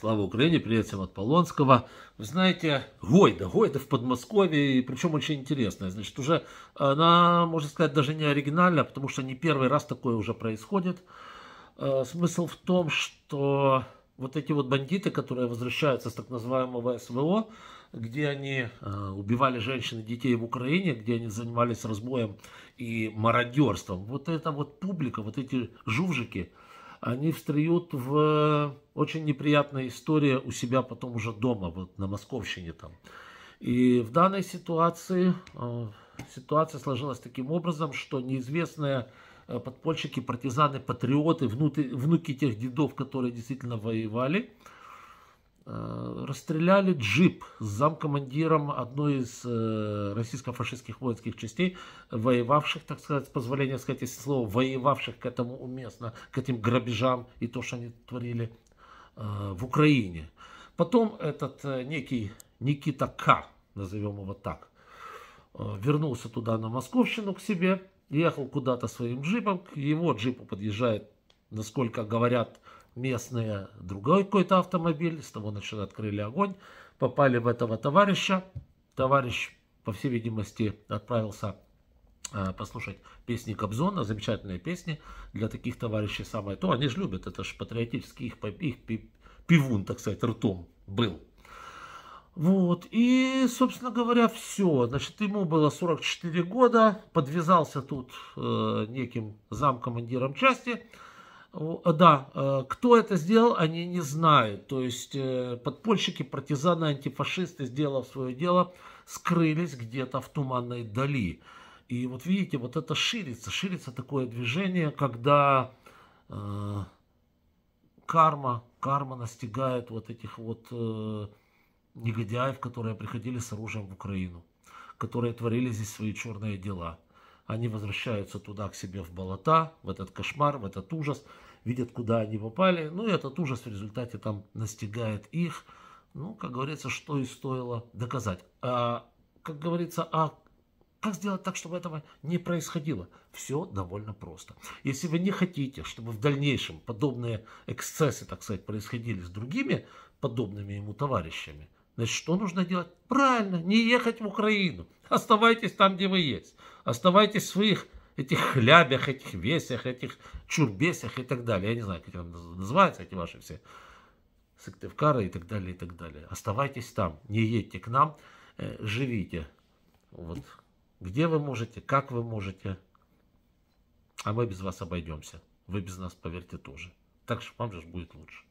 Слава Украине, привет всем от Полонского. Вы знаете, Гойда, Гойда в Подмосковье, причем очень интересная. Значит, уже э, она, можно сказать, даже не оригинальная, потому что не первый раз такое уже происходит. Э, смысл в том, что вот эти вот бандиты, которые возвращаются с так называемого СВО, где они э, убивали женщин и детей в Украине, где они занимались разбоем и мародерством. Вот эта вот публика, вот эти жувжики – они встают в э, очень неприятная история у себя потом уже дома, вот на Московщине там. И в данной ситуации э, ситуация сложилась таким образом, что неизвестные э, подпольщики, партизаны, патриоты, внуки тех дедов, которые действительно воевали – Э, расстреляли джип с замкомандиром одной из э, российско-фашистских воинских частей, воевавших, так сказать, позволение сказать, если слово, воевавших к этому уместно, к этим грабежам и то, что они творили э, в Украине. Потом этот некий Никита К, назовем его так, вернулся туда на Московщину к себе, ехал куда-то своим джипом, к его джипу подъезжает насколько говорят местные, другой какой-то автомобиль, с того начала открыли огонь, попали в этого товарища, товарищ, по всей видимости, отправился а, послушать песни Кобзона, замечательные песни для таких товарищей самое то, они же любят, это же патриотический их, их пивун, так сказать, ртом был. Вот, и, собственно говоря, все. Значит, ему было 44 года, подвязался тут э, неким замкомандиром части, Э, да, э, кто это сделал, они не знают. То есть э, подпольщики, партизаны, антифашисты, сделав свое дело, скрылись где-то в туманной дали. И вот видите, вот это ширится, ширится такое движение, когда э, карма, карма настигает вот этих вот э, негодяев, которые приходили с оружием в Украину, которые творили здесь свои черные дела они возвращаются туда к себе в болота, в этот кошмар, в этот ужас, видят, куда они попали, ну и этот ужас в результате там настигает их, ну, как говорится, что и стоило доказать. А, как говорится, а как сделать так, чтобы этого не происходило? Все довольно просто. Если вы не хотите, чтобы в дальнейшем подобные эксцессы, так сказать, происходили с другими подобными ему товарищами, Значит, что нужно делать? Правильно, не ехать в Украину. Оставайтесь там, где вы есть. Оставайтесь в своих этих хлябях, этих весях, этих чурбесях и так далее. Я не знаю, как это называется, эти ваши все Сыктывкары и так далее, и так далее. Оставайтесь там, не едьте к нам, э, живите. Вот. Где вы можете, как вы можете. А мы без вас обойдемся. Вы без нас, поверьте, тоже. Так что вам же будет лучше.